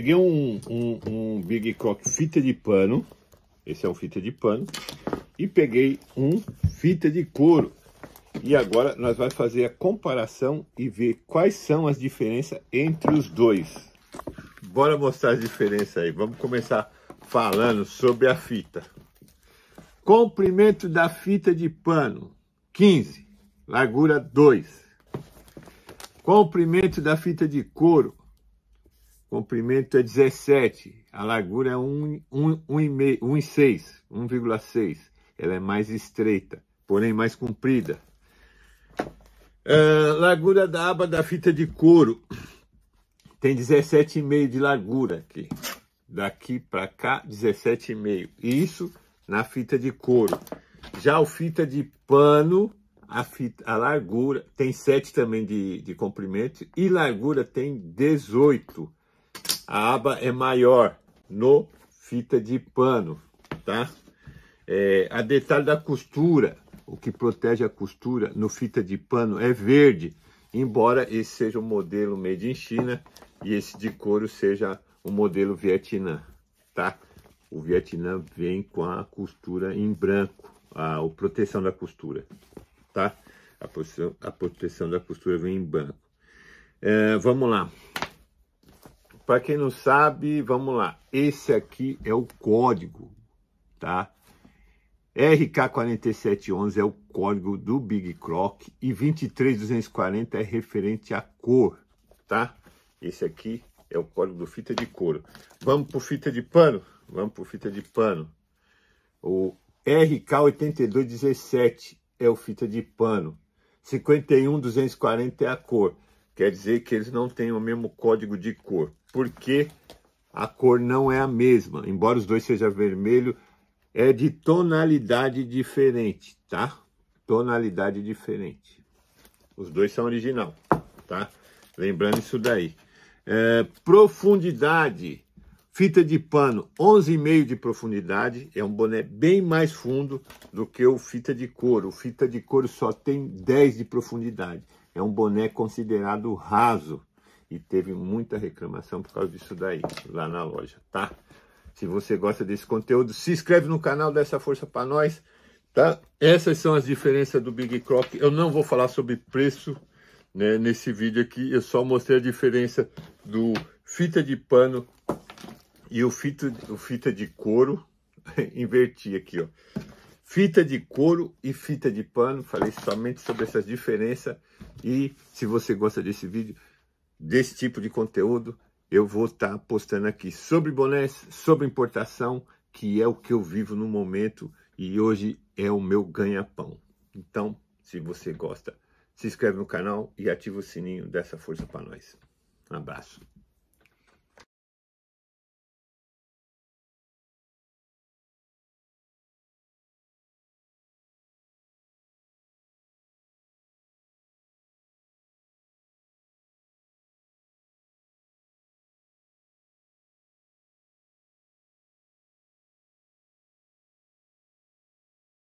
Peguei um, um, um Big Croc fita de pano. Esse é um fita de pano. E peguei um fita de couro. E agora nós vamos fazer a comparação e ver quais são as diferenças entre os dois. Bora mostrar as diferenças aí. Vamos começar falando sobre a fita. Comprimento da fita de pano, 15. Largura, 2. Comprimento da fita de couro, comprimento é 17, a largura é 1,6, 1,6. Ela é mais estreita, porém mais comprida. Uh, largura da aba da fita de couro tem 17,5 de largura aqui. Daqui para cá, 17,5. Isso na fita de couro. Já o fita de pano, a, fita, a largura tem 7 também de, de comprimento e largura tem 18 a aba é maior no fita de pano, tá? É, a detalhe da costura, o que protege a costura no fita de pano é verde, embora esse seja o um modelo made in China e esse de couro seja o um modelo Vietnã, tá? O Vietnã vem com a costura em branco, a, a proteção da costura, tá? A, posição, a proteção da costura vem em branco. É, vamos lá. Para quem não sabe, vamos lá. Esse aqui é o código, tá? RK4711 é o código do Big Croc e 23240 é referente à cor, tá? Esse aqui é o código do fita de couro. Vamos pro fita de pano? Vamos pro fita de pano. O RK8217 é o fita de pano. 51240 é a cor quer dizer que eles não têm o mesmo código de cor, porque a cor não é a mesma, embora os dois sejam vermelho, é de tonalidade diferente, tá? Tonalidade diferente. Os dois são original, tá? Lembrando isso daí. É, profundidade, fita de pano 11,5 de profundidade, é um boné bem mais fundo do que o fita de couro. O fita de couro só tem 10 de profundidade é um boné considerado raso e teve muita reclamação por causa disso daí, lá na loja, tá? Se você gosta desse conteúdo, se inscreve no canal, dá essa força para nós, tá? Essas são as diferenças do Big Croc. Eu não vou falar sobre preço né, nesse vídeo aqui, eu só mostrei a diferença do fita de pano e o fita, o fita de couro. Inverti aqui, ó fita de couro e fita de pano. Falei somente sobre essas diferenças. E se você gosta desse vídeo, desse tipo de conteúdo, eu vou estar tá postando aqui sobre bonés, sobre importação, que é o que eu vivo no momento e hoje é o meu ganha-pão. Então, se você gosta, se inscreve no canal e ativa o sininho dessa força para nós. Um abraço.